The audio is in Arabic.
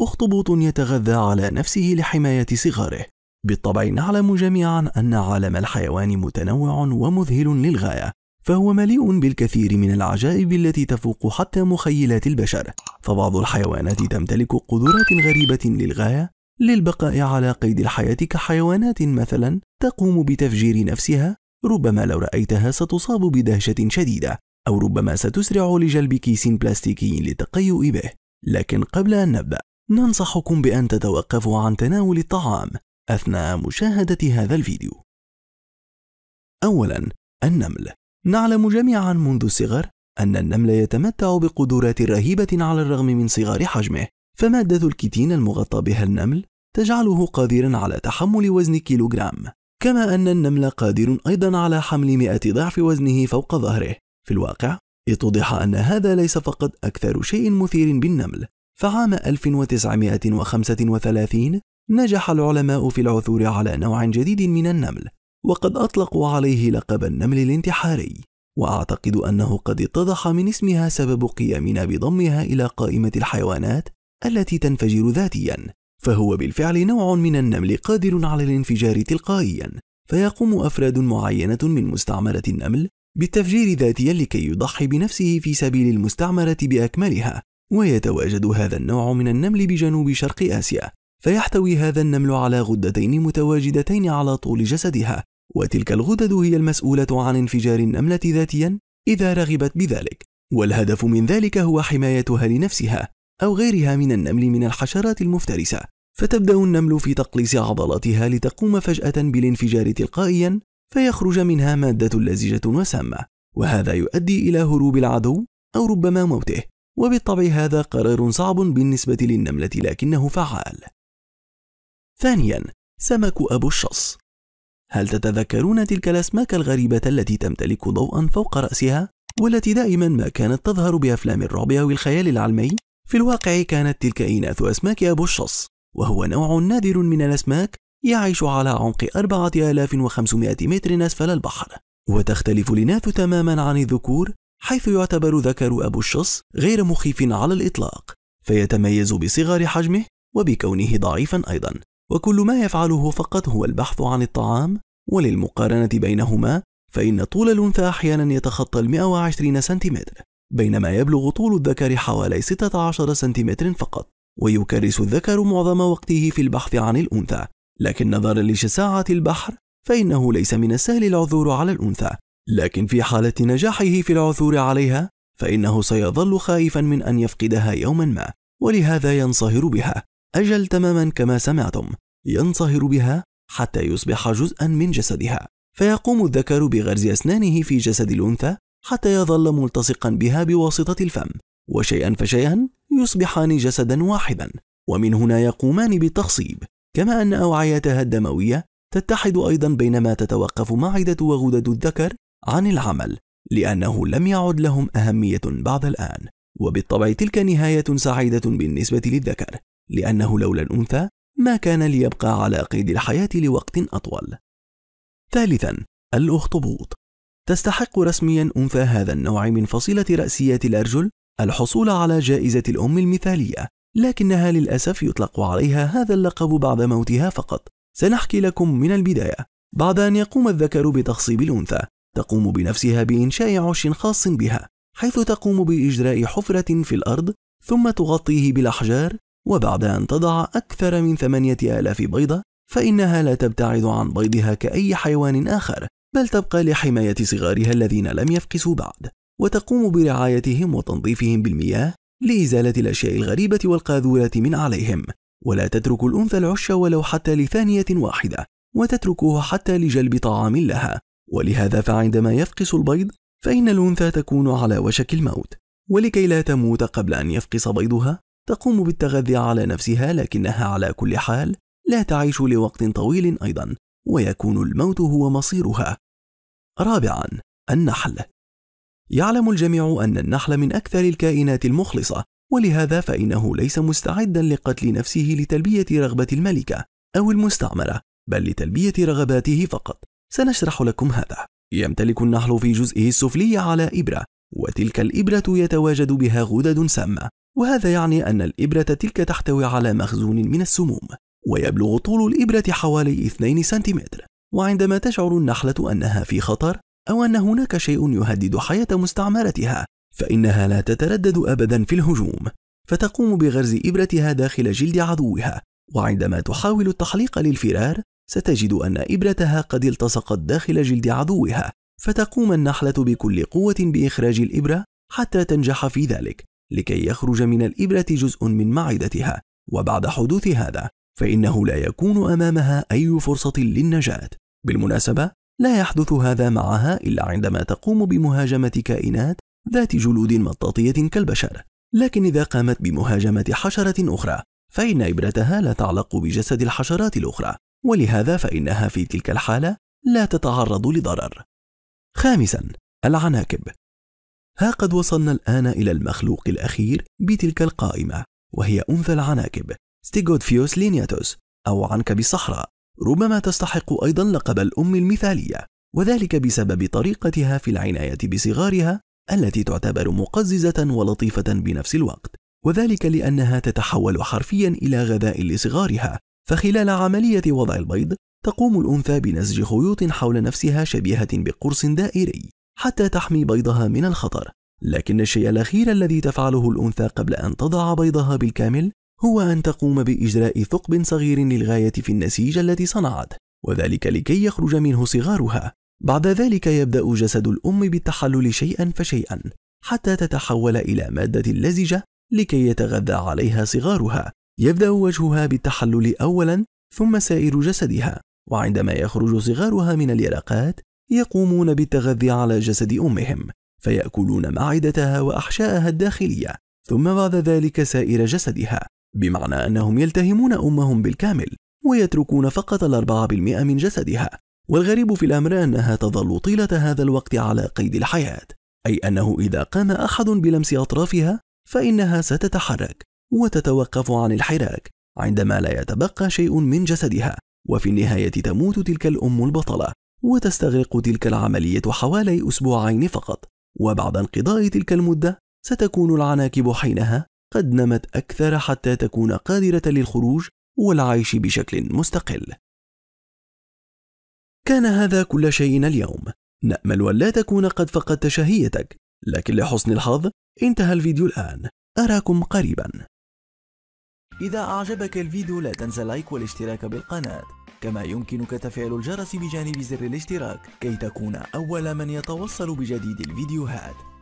أخطبوط يتغذى على نفسه لحماية صغاره بالطبع نعلم جميعا أن عالم الحيوان متنوع ومذهل للغاية فهو مليء بالكثير من العجائب التي تفوق حتى مخيلات البشر فبعض الحيوانات تمتلك قدرات غريبة للغاية للبقاء على قيد الحياة كحيوانات مثلا تقوم بتفجير نفسها ربما لو رأيتها ستصاب بدهشة شديدة أو ربما ستسرع لجلب كيس بلاستيكي للتقيؤ به لكن قبل أن نبدأ ننصحكم بأن تتوقفوا عن تناول الطعام أثناء مشاهدة هذا الفيديو. أولاً النمل نعلم جميعاً منذ الصغر أن النمل يتمتع بقدرات رهيبة على الرغم من صغار حجمه، فمادة الكيتين المغطى بها النمل تجعله قادراً على تحمل وزن كيلوغرام، كما أن النمل قادر أيضاً على حمل مئة ضعف وزنه فوق ظهره. في الواقع، اتضح أن هذا ليس فقط أكثر شيء مثير بالنمل، فعام 1935 نجح العلماء في العثور على نوع جديد من النمل وقد أطلقوا عليه لقب النمل الانتحاري وأعتقد أنه قد اتضح من اسمها سبب قيامنا بضمها إلى قائمة الحيوانات التي تنفجر ذاتيا فهو بالفعل نوع من النمل قادر على الانفجار تلقائيا فيقوم أفراد معينة من مستعمرة النمل بالتفجير ذاتيا لكي يضحي بنفسه في سبيل المستعمرة بأكملها ويتواجد هذا النوع من النمل بجنوب شرق آسيا فيحتوي هذا النمل على غدتين متواجدتين على طول جسدها وتلك الغدد هي المسؤولة عن انفجار النملة ذاتيا إذا رغبت بذلك والهدف من ذلك هو حمايتها لنفسها أو غيرها من النمل من الحشرات المفترسة فتبدأ النمل في تقليص عضلاتها لتقوم فجأة بالانفجار تلقائيا فيخرج منها مادة لزجة وسامة وهذا يؤدي إلى هروب العدو أو ربما موته وبالطبع هذا قرار صعب بالنسبة للنملة لكنه فعال. ثانيا سمك أبو الشص هل تتذكرون تلك الأسماك الغريبة التي تمتلك ضوءا فوق رأسها؟ والتي دائما ما كانت تظهر بأفلام الرعب أو الخيال العلمي؟ في الواقع كانت تلك إناث أسماك أبو الشص وهو نوع نادر من الأسماك يعيش على عمق 4500 متر أسفل البحر وتختلف الإناث تماما عن الذكور حيث يعتبر ذكر أبو الشص غير مخيف على الإطلاق فيتميز بصغر حجمه وبكونه ضعيفا أيضا وكل ما يفعله فقط هو البحث عن الطعام وللمقارنة بينهما فإن طول الأنثى أحيانا يتخطى ال 120 سنتيمتر بينما يبلغ طول الذكر حوالي 16 سنتيمتر فقط ويكرس الذكر معظم وقته في البحث عن الأنثى لكن نظرا لشساعة البحر فإنه ليس من السهل العثور على الأنثى لكن في حالة نجاحه في العثور عليها فإنه سيظل خائفا من أن يفقدها يوما ما ولهذا ينصهر بها أجل تماما كما سمعتم ينصهر بها حتى يصبح جزءا من جسدها فيقوم الذكر بغرز أسنانه في جسد الأنثى حتى يظل ملتصقا بها بواسطة الفم وشيئا فشيئا يصبحان جسدا واحدا ومن هنا يقومان بالتخصيب كما أن أوعيتها الدموية تتحد أيضا بينما تتوقف معدة وغدد الذكر عن العمل لأنه لم يعد لهم أهمية بعد الآن وبالطبع تلك نهاية سعيدة بالنسبة للذكر لأنه لولا الأنثى ما كان ليبقى على قيد الحياة لوقت أطول ثالثا الأخطبوط تستحق رسميا أنثى هذا النوع من فصيلة راسيات الأرجل الحصول على جائزة الأم المثالية لكنها للأسف يطلق عليها هذا اللقب بعد موتها فقط سنحكي لكم من البداية بعد أن يقوم الذكر بتخصيب الأنثى تقوم بنفسها بإنشاء عش خاص بها حيث تقوم بإجراء حفرة في الأرض ثم تغطيه بالأحجار وبعد أن تضع أكثر من ثمانية آلاف بيضة فإنها لا تبتعد عن بيضها كأي حيوان آخر بل تبقى لحماية صغارها الذين لم يفقسوا بعد وتقوم برعايتهم وتنظيفهم بالمياه لإزالة الأشياء الغريبة والقاذورة من عليهم ولا تترك الأنثى العش ولو حتى لثانية واحدة وتتركه حتى لجلب طعام لها ولهذا فعندما يفقس البيض فإن الأنثى تكون على وشك الموت ولكي لا تموت قبل أن يفقس بيضها تقوم بالتغذي على نفسها لكنها على كل حال لا تعيش لوقت طويل أيضا ويكون الموت هو مصيرها رابعا النحل يعلم الجميع أن النحل من أكثر الكائنات المخلصة ولهذا فإنه ليس مستعدا لقتل نفسه لتلبية رغبة الملكة أو المستعمرة بل لتلبية رغباته فقط سنشرح لكم هذا يمتلك النحل في جزئه السفلي على إبرة وتلك الإبرة يتواجد بها غدد سامة وهذا يعني أن الإبرة تلك تحتوي على مخزون من السموم ويبلغ طول الإبرة حوالي 2 سنتيمتر وعندما تشعر النحلة أنها في خطر أو أن هناك شيء يهدد حياة مستعمرتها فإنها لا تتردد أبدا في الهجوم فتقوم بغرز إبرتها داخل جلد عدوها وعندما تحاول التحليق للفرار ستجد أن إبرتها قد التصقت داخل جلد عدوها فتقوم النحلة بكل قوة بإخراج الإبرة حتى تنجح في ذلك لكي يخرج من الإبرة جزء من معدتها وبعد حدوث هذا فإنه لا يكون أمامها أي فرصة للنجاة بالمناسبة لا يحدث هذا معها إلا عندما تقوم بمهاجمة كائنات ذات جلود مطاطية كالبشر لكن إذا قامت بمهاجمة حشرة أخرى فإن إبرتها لا تعلق بجسد الحشرات الأخرى ولهذا فإنها في تلك الحالة لا تتعرض لضرر. خامسا العناكب ها قد وصلنا الآن إلى المخلوق الأخير بتلك القائمة وهي أنثى العناكب ستيغودفيوس لينياتوس أو عنكب الصحراء ربما تستحق أيضا لقب الأم المثالية وذلك بسبب طريقتها في العناية بصغارها التي تعتبر مقززة ولطيفة بنفس الوقت وذلك لأنها تتحول حرفيا إلى غذاء لصغارها فخلال عملية وضع البيض تقوم الأنثى بنسج خيوط حول نفسها شبيهة بقرص دائري حتى تحمي بيضها من الخطر لكن الشيء الأخير الذي تفعله الأنثى قبل أن تضع بيضها بالكامل هو أن تقوم بإجراء ثقب صغير للغاية في النسيج التي صنعت وذلك لكي يخرج منه صغارها بعد ذلك يبدأ جسد الأم بالتحلل شيئا فشيئا حتى تتحول إلى مادة لزجة لكي يتغذى عليها صغارها يبدأ وجهها بالتحلل أولا ثم سائر جسدها وعندما يخرج صغارها من اليرقات يقومون بالتغذي على جسد أمهم فيأكلون معدتها وأحشائها الداخلية ثم بعد ذلك سائر جسدها بمعنى أنهم يلتهمون أمهم بالكامل ويتركون فقط الأربعة بالمئة من جسدها والغريب في الأمر أنها تظل طيلة هذا الوقت على قيد الحياة أي أنه إذا قام أحد بلمس أطرافها فإنها ستتحرك وتتوقف عن الحراك عندما لا يتبقى شيء من جسدها وفي النهاية تموت تلك الأم البطلة وتستغرق تلك العملية حوالي أسبوعين فقط وبعد انقضاء تلك المدة ستكون العناكب حينها قد نمت أكثر حتى تكون قادرة للخروج والعيش بشكل مستقل كان هذا كل شيء اليوم نأمل أن لا تكون قد فقدت شهيتك لكن لحسن الحظ انتهى الفيديو الآن أراكم قريباً إذا أعجبك الفيديو لا تنسى لايك والاشتراك بالقناة كما يمكنك تفعيل الجرس بجانب زر الاشتراك كي تكون أول من يتوصل بجديد الفيديوهات